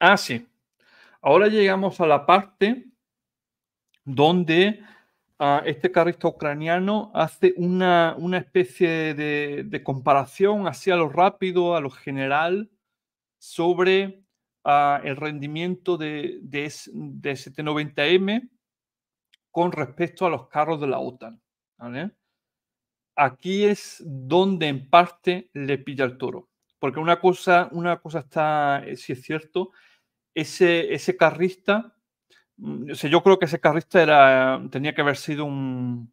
Ah, sí. Ahora llegamos a la parte donde ah, este carrista ucraniano hace una, especie de, comparación hacia lo rápido, a lo general, sobre ah, el rendimiento de, de, de 790M con respecto a los carros de la OTAN. Aquí es donde en parte le pilla el toro. Porque una cosa, una cosa está, eh, si es cierto, ese, ese carrista, mm, yo creo que ese carrista era, tenía que haber sido un,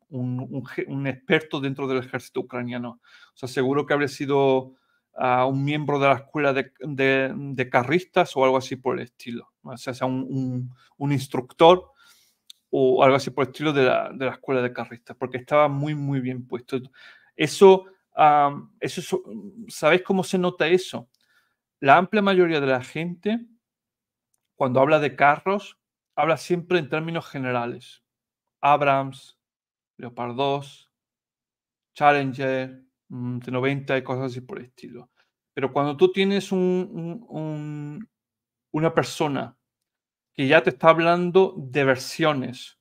experto dentro del ejército ucraniano. O sea, seguro que habría sido ah, un miembro de la escuela de, carristas o algo así por el estilo. O sea, sea un, instructor o algo así por el estilo de la, de la, escuela de carristas, porque estaba muy, muy bien puesto. Eso eso ¿Sabéis cómo se nota eso? La amplia mayoría de la gente, cuando habla de carros, habla siempre en términos generales. Abrams, Leopard 2, Challenger, mm, T90 y cosas así por el estilo. Pero cuando tú tienes una persona que ya te está hablando de versiones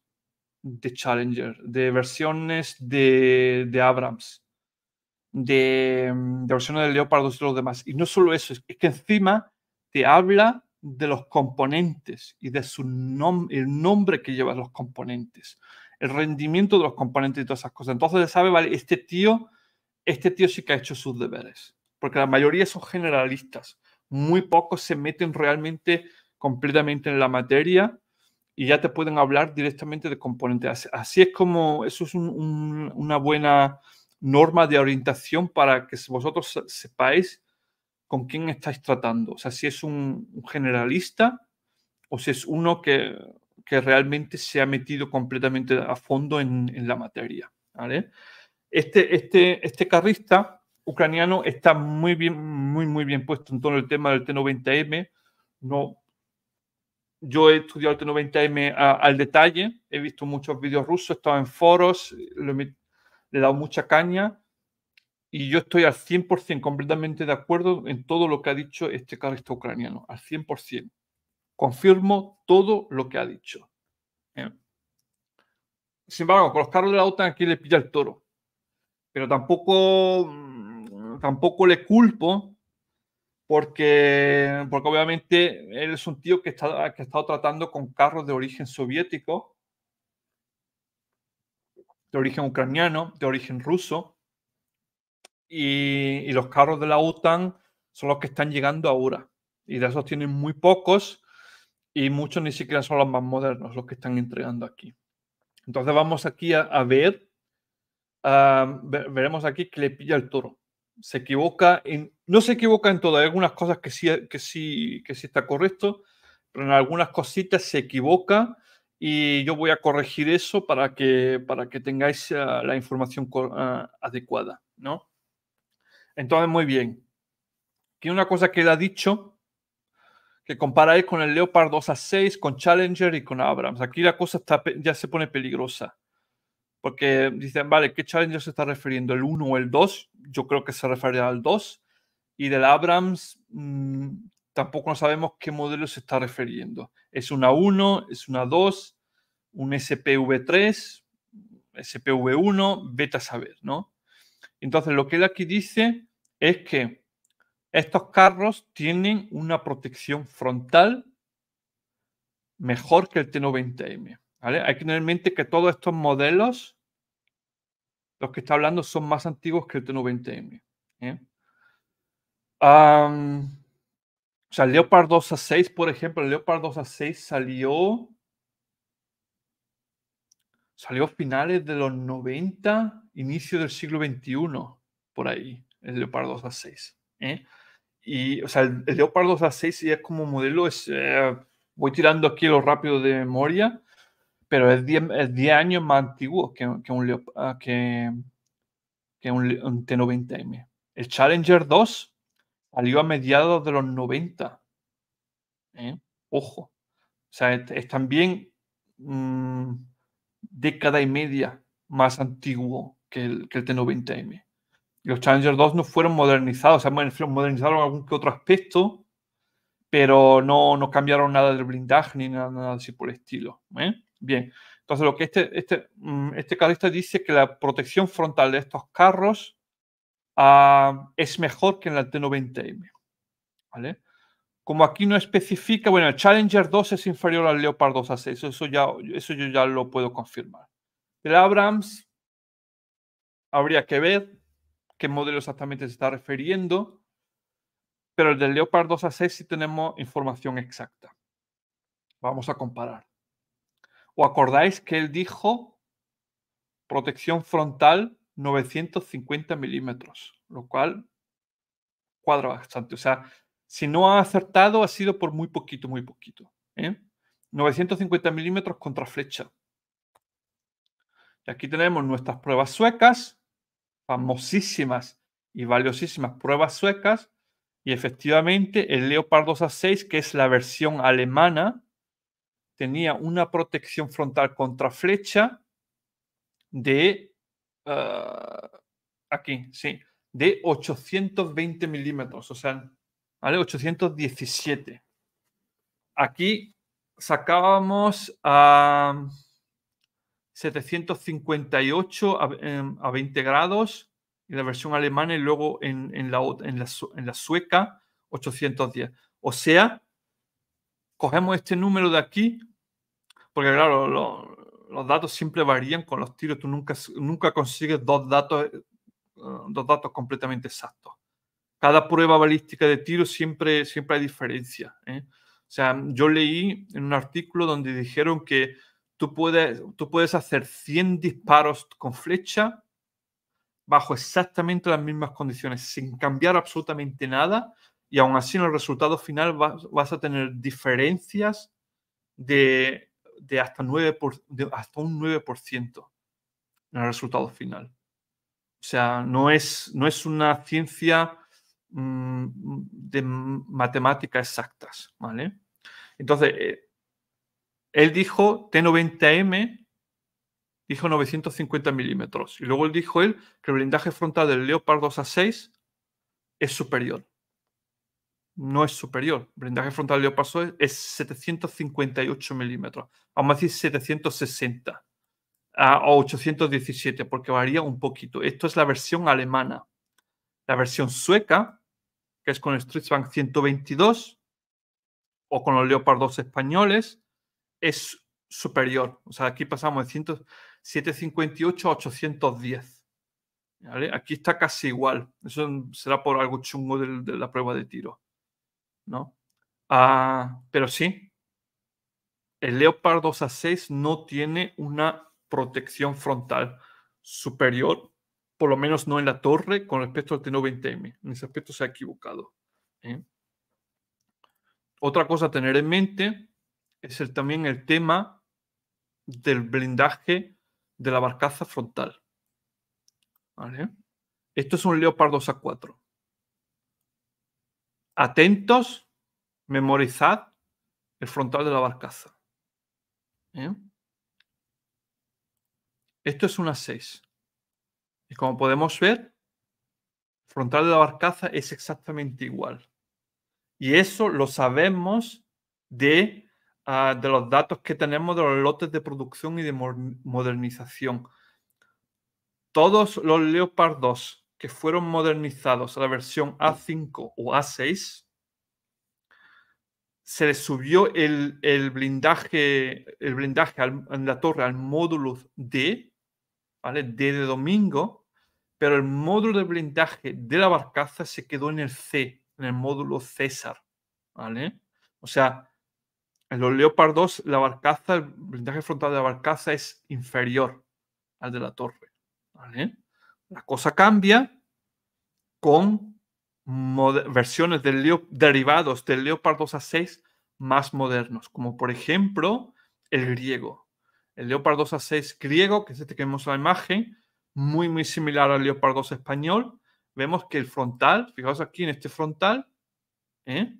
de Challenger, de versiones de Abrams, de, de versiones del Leopardo y los demás. Y no solo eso, es que encima te habla de los componentes y de su nombre el nombre que llevan los componentes, el rendimiento de los componentes y todas esas cosas. Entonces se sabe, vale, este tío, este tío sí que ha hecho sus deberes, porque la mayoría son generalistas. Muy pocos se meten realmente completamente en la materia y ya te pueden hablar directamente de componentes. Así es como, eso es una buena norma de orientación para que vosotros sepáis con quién estáis tratando. O sea, si es un generalista o si es uno que, que realmente se ha metido completamente a fondo en, en la materia. Este, este, este carrista ucraniano está muy bien, muy, muy bien puesto en todo el tema del T90M. No, yo he estudiado el T90M al detalle, he visto muchos vídeos rusos, he estado en foros, lo he le he dado mucha caña y yo estoy al 100% completamente de acuerdo en todo lo que ha dicho este carlista ucraniano, al 100%. Confirmo todo lo que ha dicho. ¿Eh? Sin embargo, con los carros de la OTAN aquí le pilla el toro. Pero tampoco, mm, tampoco le culpo porque, porque obviamente él es un tío que, está, que ha estado tratando con carros de origen soviético de origen ucraniano, de origen ruso, y, los carros de la OTAN son los que están llegando ahora. Y de esos tienen muy pocos y muchos ni siquiera son los más modernos los que están entregando aquí. Entonces vamos aquí a, ver, veremos aquí que le pilla el toro. Se equivoca, en, no se equivoca en todo, hay algunas cosas que sí, que, sí, que sí está correcto, pero en algunas cositas se equivoca y yo voy a corregir eso para que, para que tengáis ah, la información ah, adecuada, ¿no? Entonces, muy bien. Aquí una cosa que él ha dicho, que compara con el Leopard 2 a 6, con Challenger y con Abrams. Aquí la cosa está, ya se pone peligrosa, porque dicen, vale, ¿qué Challenger se está refiriendo? ¿El 1 o el 2? Yo creo que se refiere al 2. Y del Abrams, mm, tampoco sabemos qué modelo se está refiriendo. ¿Es una 1? ¿Es una 2? un SPv3, SPv1, beta saber, ¿no? Entonces, lo que él aquí dice es que estos carros tienen una protección frontal mejor que el T90M, ¿vale? Hay que tener en mente que todos estos modelos, los que está hablando, son más antiguos que el T90M. ¿eh? o sea, Leopard 2 a 6, por ejemplo, el Leopard 2 a 6 salió salió a finales de los 90, inicio del siglo XXI, por ahí, el Leopard 2 a 6. ¿eh? Y, o sea, el, el Leopard 2 a 6 ya es como modelo, es, eh, voy tirando aquí lo rápido de memoria, pero es 10 años más antiguo que, un, que, un, ah, T90M. El Challenger 2 salió a mediados de los 90. ¿eh? Ojo. O sea, es, también mm, década y media más antiguo que el, T90M. Los Challenger 2 no fueron modernizados, o sea, modernizaron algún que otro aspecto, pero no, no cambiaron nada del blindaje ni nada, así por el estilo. ¿eh? Bien, entonces lo que este, este, mm, este carrista dice que la protección frontal de estos carros ah, es mejor que en la T90M. ¿vale? como aquí no especifica, bueno, el Challenger 2 es inferior al Leopard 2 a 6, eso, ya, eso yo ya lo puedo confirmar. El Abrams, habría que ver qué modelo exactamente se está refiriendo, pero el del Leopard 2 a 6 sí tenemos información exacta. Vamos a comparar. ¿O acordáis que él dijo protección frontal 950 milímetros? Lo cual cuadra bastante. O sea, si no ha acertado, ha sido por muy poquito, muy poquito. 950 ¿eh? milímetros contra flecha. Y aquí tenemos nuestras pruebas suecas, famosísimas y valiosísimas pruebas suecas. Y efectivamente, el Leopard 2 a 6, que es la versión alemana, tenía una protección frontal contra flecha de. Ah, aquí, sí, de 820 milímetros. O sea, 817. Aquí sacábamos a 758 a, 20 em, grados en la versión alemana y luego en, la, en, la, sueca 810. O sea, cogemos este número de aquí, porque claro, los datos siempre varían con los tiros, tú nunca, nunca consigues dos datos, eh, dos datos completamente exactos cada prueba balística de tiro siempre, siempre hay diferencia. ¿eh? O sea, yo leí en un artículo donde dijeron que tú puedes, tú puedes hacer 100 disparos con flecha bajo exactamente las mismas condiciones, sin cambiar absolutamente nada, y aún así en el resultado final vas, a tener diferencias de, de hasta, hasta un 9% en el resultado final. O sea, no es, no es una ciencia Mm, de matemáticas exactas, ¿vale? Entonces, eh, él dijo T90M, dijo 950 milímetros, y luego él dijo él que el blindaje frontal del Leopard 2 a 6 es superior. No es superior. El blindaje frontal del Leopard es 758 milímetros. Vamos a decir 760 a 817, porque varía un poquito. Esto es la versión alemana. La versión sueca que es con el Street Bank 122 o con los Leopard 2 españoles, es superior. O sea, aquí pasamos de 758 a 810. Aquí está casi igual. Eso será por algo chungo de, la prueba de tiro. ¿no? Ah, pero sí, el Leopard 2 a 6 no tiene una protección frontal superior por lo menos no en la torre, con respecto al T90M. En ese aspecto se ha equivocado. ¿eh? Otra cosa a tener en mente es también el tema del blindaje de la barcaza frontal. Esto es un Leopard 2 A4. Atentos, memorizad el frontal de la barcaza. ¿eh? Esto es una 6 como podemos ver, frontal de la barcaza es exactamente igual. Y eso lo sabemos de, ah, de los datos que tenemos de los lotes de producción y de modernización. Todos los Leopard 2 que fueron modernizados a la versión A5 o A6, se le subió el, blindaje, el blindaje en la torre al módulo D, ¿vale? D de domingo, pero el módulo de blindaje de la barcaza se quedó en el C, en el módulo César. ¿Vale? O sea, en los Leopard 2, la barcaza, el blindaje frontal de la barcaza es inferior al de la torre. ¿vale? La cosa cambia con versiones del derivados del Leopard 2 a 6 más modernos, como por ejemplo el griego. El Leopard 2 a 6 griego, que es este que vemos en la imagen, muy, muy similar al Leopardo español. Vemos que el frontal, fijaos aquí en este frontal, ¿eh?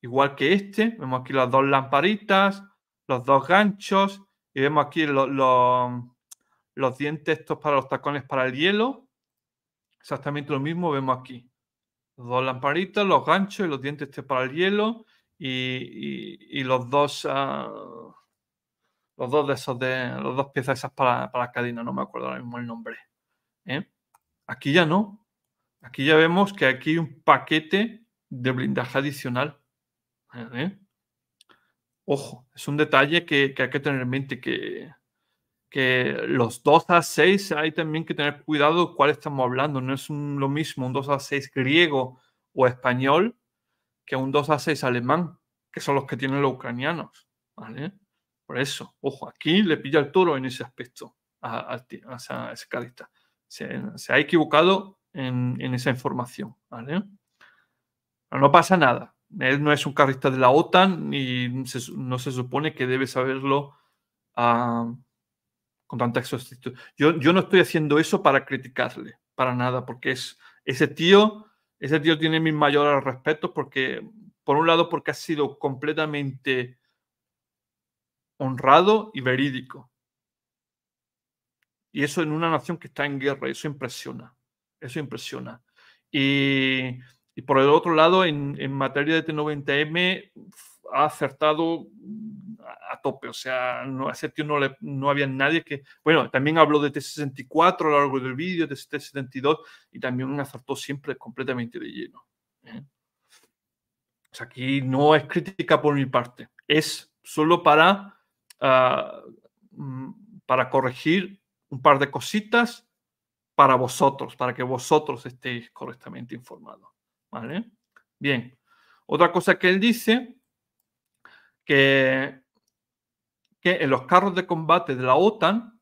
igual que este, vemos aquí las dos lamparitas, los dos ganchos, y vemos aquí los dientes estos para los tacones para el hielo. Exactamente lo mismo vemos aquí. dos lamparitas, los ganchos y los dientes este para el hielo y, los dos... Ah, los dos de esos de. Los dos piezas esas para, para cadena, no me acuerdo ahora mismo el nombre. ¿eh? Aquí ya no. Aquí ya vemos que aquí hay un paquete de blindaje adicional. ¿eh? Ojo, es un detalle que, hay que tener en mente que, los 2A6 hay también que tener cuidado cuál estamos hablando. No es lo mismo un 2A6 griego o español que un 2A6 alemán, que son los que tienen los ucranianos. ¿vale? Por eso, ojo, aquí le pilla el toro en ese aspecto a, ese carista. Se, ha equivocado en, esa información. no pasa nada. Él no es un carrista de la OTAN y no se supone que debe saberlo ah, con tanta exactitud. Yo, yo no estoy haciendo eso para criticarle, para nada, porque es ese tío, ese tío tiene mis mayores respetos porque, por un lado, porque ha sido completamente honrado y verídico. Y eso en una nación que está en guerra, eso impresiona, eso impresiona. Y, por el otro lado, en, materia de T90M, ha acertado a tope, o sea, no, no, no había nadie que, bueno, también habló de T64 a lo largo del vídeo, de T72, y también acertó siempre completamente de lleno. ¿eh? O sea, aquí no es crítica por mi parte, es solo para Ah, mm, para corregir un par de cositas para vosotros, para que vosotros estéis correctamente informados. ¿Vale? Bien. Otra cosa que él dice, que, que en los carros de combate de la OTAN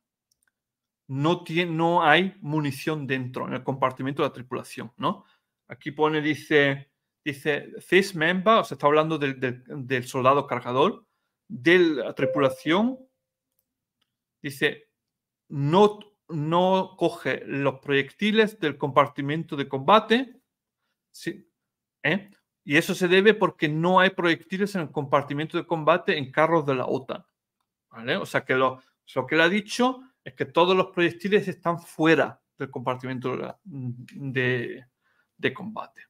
no, tiene, no hay munición dentro, en el compartimento de la tripulación, ¿no? Aquí pone, dice, dice, this member, está hablando del soldado cargador, de la tripulación, dice, no, no coge los proyectiles del compartimento de combate. Sí, ¿eh? Y eso se debe porque no hay proyectiles en el compartimento de combate en carros de la OTAN. ¿vale? O sea que lo, lo que le ha dicho es que todos los proyectiles están fuera del compartimento de, de combate.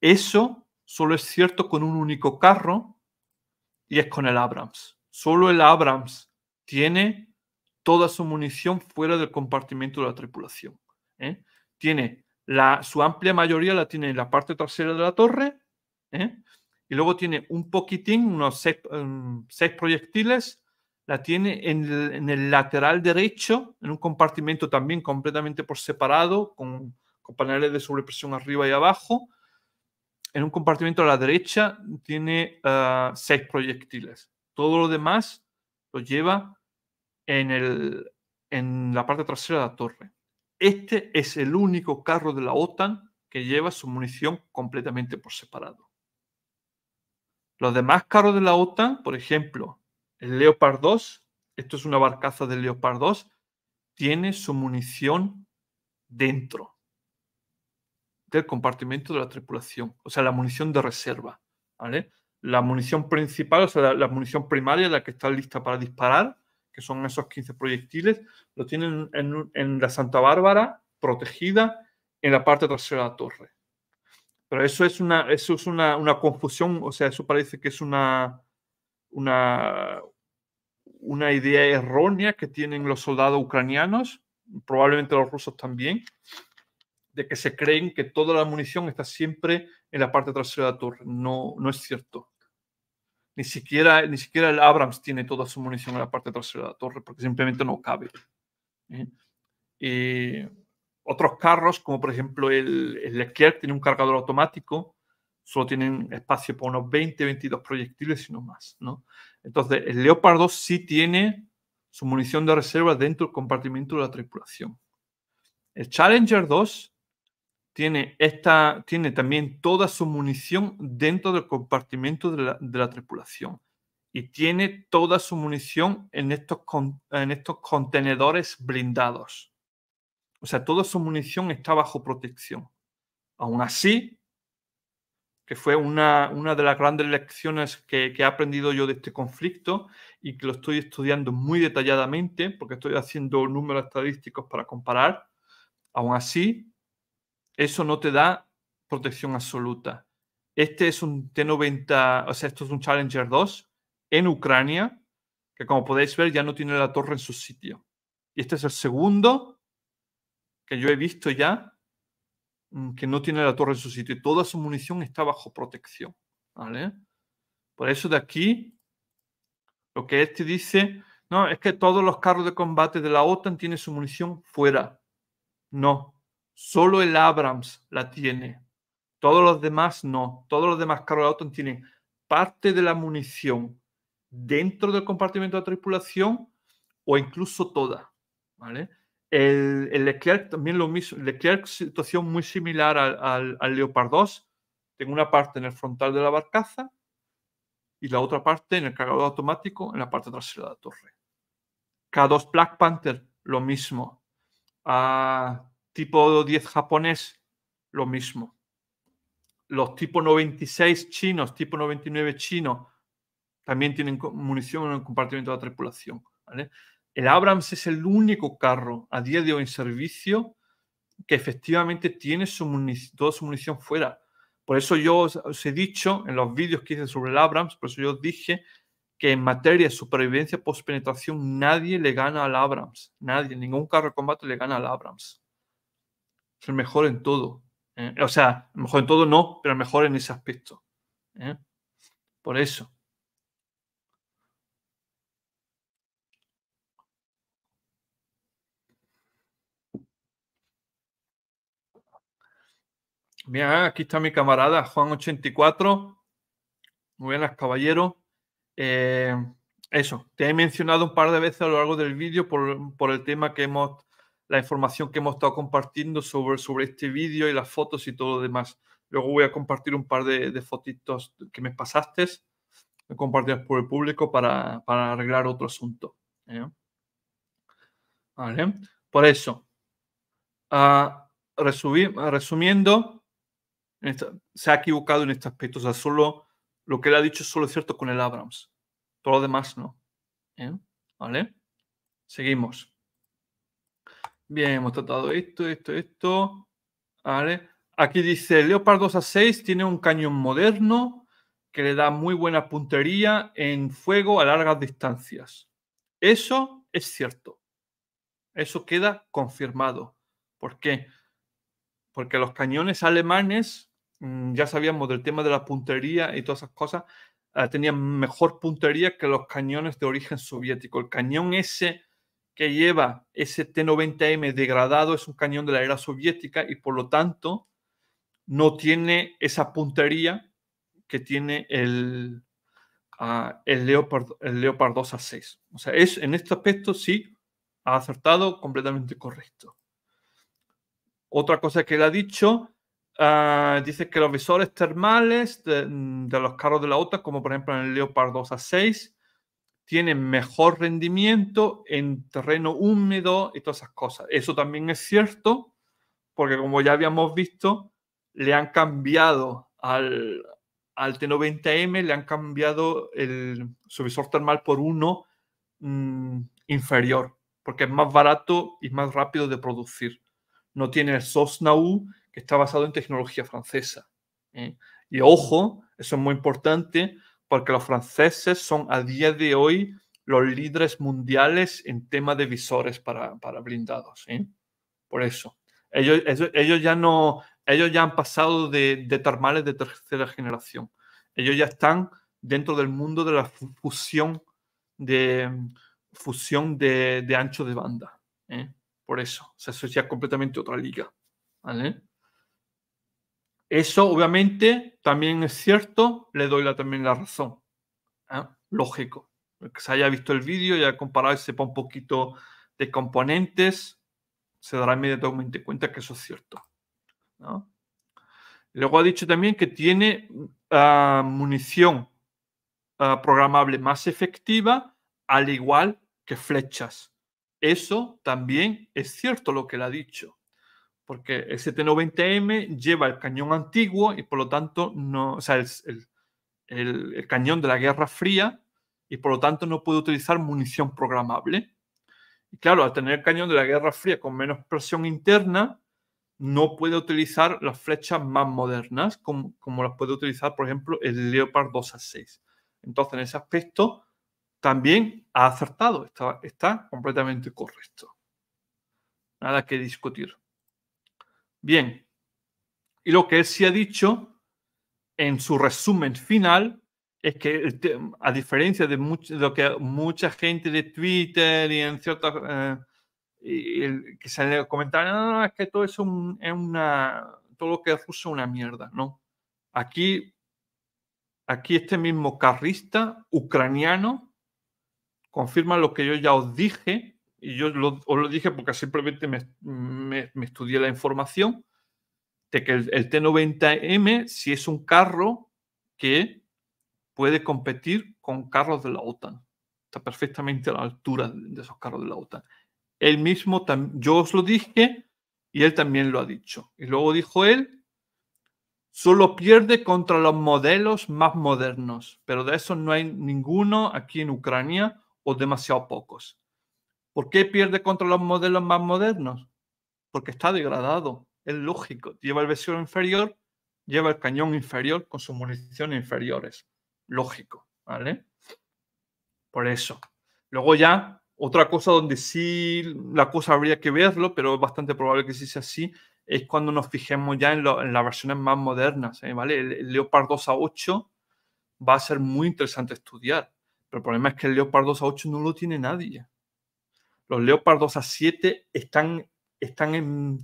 Eso solo es cierto con un único carro y es con el Abrams. Solo el Abrams tiene toda su munición fuera del compartimento de la tripulación. ¿eh? Tiene su amplia mayoría la tiene en la parte trasera de la torre ¿eh? y luego tiene un poquitín, unos seis, um, proyectiles, la tiene en el, lateral derecho, en un compartimento también completamente por separado, con, con paneles de sobrepresión arriba y abajo en un compartimento a la derecha tiene ah, seis proyectiles. Todo lo demás lo lleva en, en la parte trasera de la torre. Este es el único carro de la OTAN que lleva su munición completamente por separado. Los demás carros de la OTAN, por ejemplo, el Leopard 2, esto es una barcaza del Leopard 2, tiene su munición dentro del compartimento de la tripulación, o sea, la munición de reserva, La munición principal, o sea, la, munición primaria, la que está lista para disparar, que son esos 15 proyectiles, lo tienen en, la Santa Bárbara, protegida, en la parte trasera de la torre. Pero eso es una, eso es una, una confusión, o sea, eso parece que es una, una, una idea errónea que tienen los soldados ucranianos, probablemente los rusos también, de que se creen que toda la munición está siempre en la parte trasera de la torre. No, no es cierto. Ni siquiera, ni siquiera el Abrams tiene toda su munición en la parte trasera de la torre, porque simplemente no cabe. ¿Eh? otros carros, como por ejemplo el, el Leclerc, tiene un cargador automático, solo tienen espacio para unos 20, 22 proyectiles y no más. ¿no? Entonces, el Leopard 2 sí tiene su munición de reserva dentro del compartimento de la tripulación. El Challenger 2 tiene, esta, tiene también toda su munición dentro del compartimento de la, tripulación y tiene toda su munición en estos, en estos contenedores blindados. O sea, toda su munición está bajo protección. Aún así, que fue una, una de las grandes lecciones que, que, he aprendido yo de este conflicto y que lo estoy estudiando muy detalladamente porque estoy haciendo números estadísticos para comparar, aún así, eso no te da protección absoluta. Este es un T90, o sea, esto es un Challenger 2 en Ucrania, que como podéis ver ya no tiene la torre en su sitio. Y este es el segundo que yo he visto ya mm, que no tiene la torre en su sitio y toda su munición está bajo protección. ¿vale? Por eso de aquí, lo que este dice, no, es que todos los carros de combate de la OTAN tienen su munición fuera. No, Solo el Abrams la tiene. Todos los demás no. Todos los demás de Auton tienen parte de la munición dentro del compartimento de tripulación o incluso toda. El, Leclerc también lo mismo. Leclerc, situación muy similar al, Leopard 2. Tengo una parte en el frontal de la barcaza y la otra parte en el cargador automático en la parte trasera de la torre. K2 Black Panther, lo mismo. Ah, tipo 10 japonés, lo mismo. Los tipo 96 chinos, tipo 99 chinos, también tienen munición en el compartimento de la tripulación. El Abrams es el único carro a día de hoy en servicio que efectivamente tiene su toda su munición fuera. Por eso yo os, he dicho en los vídeos que hice sobre el Abrams, por eso yo os dije que en materia de supervivencia post-penetración nadie le gana al Abrams. Nadie, ningún carro de combate le gana al Abrams. Es el mejor en todo. ¿eh? O sea, mejor en todo no, pero mejor en ese aspecto. ¿eh? Por eso. Mira, aquí está mi camarada Juan84. Muy buenas, caballero. Eh, eso, te he mencionado un par de veces a lo largo del vídeo por, por el tema que hemos la información que hemos estado compartiendo sobre, sobre este vídeo y las fotos y todo lo demás. Luego voy a compartir un par de, fotitos que me pasaste, compartidas por el público para, arreglar otro asunto. ¿eh? Por eso, a ah, resumir, resumiendo, se ha equivocado en este aspecto. O sea, solo lo que él ha dicho solo es cierto con el Abrams. Todo lo demás no. ¿eh? ¿Vale? Seguimos. Bien, hemos tratado esto, esto, esto. Aquí dice, Leopard 2 a 6 tiene un cañón moderno que le da muy buena puntería en fuego a largas distancias. Eso es cierto. Eso queda confirmado. ¿Por qué? Porque los cañones alemanes, mm, ya sabíamos del tema de la puntería y todas esas cosas, ah, tenían mejor puntería que los cañones de origen soviético. El cañón S que lleva ese T-90M degradado es un cañón de la era soviética y por lo tanto no tiene esa puntería que tiene el, ah, el, Leopard, el Leopard 2 A6. O sea, es, en este aspecto sí ha acertado completamente correcto. Otra cosa que él ha dicho, ah, dice que los visores termales de, de, los carros de la OTAN, como por ejemplo en el Leopard 2 A6, tiene mejor rendimiento en terreno húmedo y todas esas cosas. Eso también es cierto, porque como ya habíamos visto, le han cambiado al, al T90M, le han cambiado el, suvisor termal por uno mm, inferior, porque es más barato y más rápido de producir. No tiene el Sosnau, que está basado en tecnología francesa. ¿eh? Y ojo, eso es muy importante, porque los franceses son a día de hoy los líderes mundiales en tema de visores para, blindados. ¿sí? Por eso. Ellos, ellos, ya no, ellos ya han pasado de, termales de tercera generación. Ellos ya están dentro del mundo de la fusión de, fusión de, ancho de banda. ¿eh? Por eso, Se sea, eso ya completamente otra liga. ¿vale? Eso obviamente también es cierto, le doy la, también la razón. ¿ah? Lógico. que se haya visto el vídeo y haya comparado y sepa un poquito de componentes, se dará inmediatamente cuenta que eso es cierto. Luego ha dicho también que tiene ah, munición ah, programable más efectiva, al igual que flechas. Eso también es cierto lo que le ha dicho porque el 790M lleva el cañón antiguo y por lo tanto no, o sea, el, el, cañón de la Guerra Fría y por lo tanto no puede utilizar munición programable. Y claro, al tener el cañón de la Guerra Fría con menos presión interna, no puede utilizar las flechas más modernas como, como las puede utilizar, por ejemplo, el Leopard 2 a 6. Entonces, en ese aspecto, también ha acertado, está, está completamente correcto. Nada que discutir. Bien, y lo que él sí ha dicho en su resumen final es que, eh, a diferencia de, lo que mucha gente de Twitter y en ciertas... Eh, que se comentaron, no, ah, no, es que todo eso es una, todo lo que es una mierda, ¿no? Aquí, aquí este mismo carrista ucraniano confirma lo que yo ya os dije y yo os lo dije porque simplemente me, me, estudié la información, de que el, T90M, si es un carro que puede competir con carros de la OTAN. Está perfectamente a la altura de esos carros de la OTAN. Él mismo, yo os lo dije y él también lo ha dicho. Y luego dijo él, solo pierde contra los modelos más modernos, pero de eso no hay ninguno aquí en Ucrania o demasiado pocos. ¿Por qué pierde contra los modelos más modernos? Porque está degradado, es lógico. Lleva el versión inferior, lleva el cañón inferior con sus municiones inferiores. Lógico, ¿vale? Por eso. Luego ya, otra cosa donde sí la cosa habría que verlo, pero es bastante probable que sí sea así, es cuando nos fijemos ya en, las versiones más modernas, ¿eh? ¿vale? el, Leopard 2 a 8 va a ser muy interesante estudiar, pero el problema es que el Leopard 2 a 8 no lo tiene nadie. Los Leopard 2 a 7 están, están en,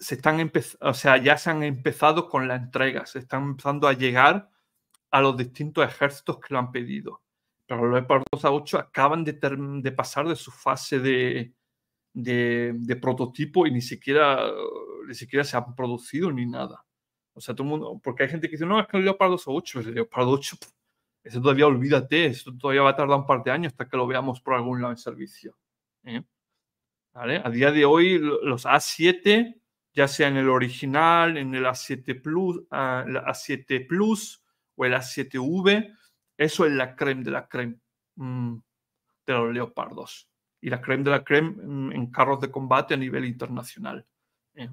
se están o sea, ya se han empezado con la entrega, se están empezando a llegar a los distintos ejércitos que lo han pedido. Pero los Leopard 2 a 8 acaban de, pasar de su fase de, de, prototipo y ni siquiera, ni siquiera se han producido ni nada. O sea, todo mundo, porque hay gente que dice, no, es que el a 8, el Leopardo 8, eso todavía olvídate, eso todavía va a tardar un par de años hasta que lo veamos por algún lado en servicio. ¿eh? A día de hoy, los A7, ya sea en el original, en el A7 Plus, A7 ah, o el A7V, eso es la creme de la creme mm, de los leopardos. Y la creme de la creme mm, en carros de combate a nivel internacional. ¿eh?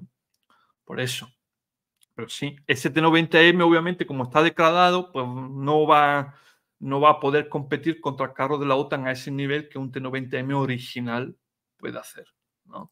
Por eso. Pero sí, el 90 m obviamente como está degradado, pues no va no va a poder competir contra carros de la OTAN a ese nivel que un T-90M original puede hacer. ¿no?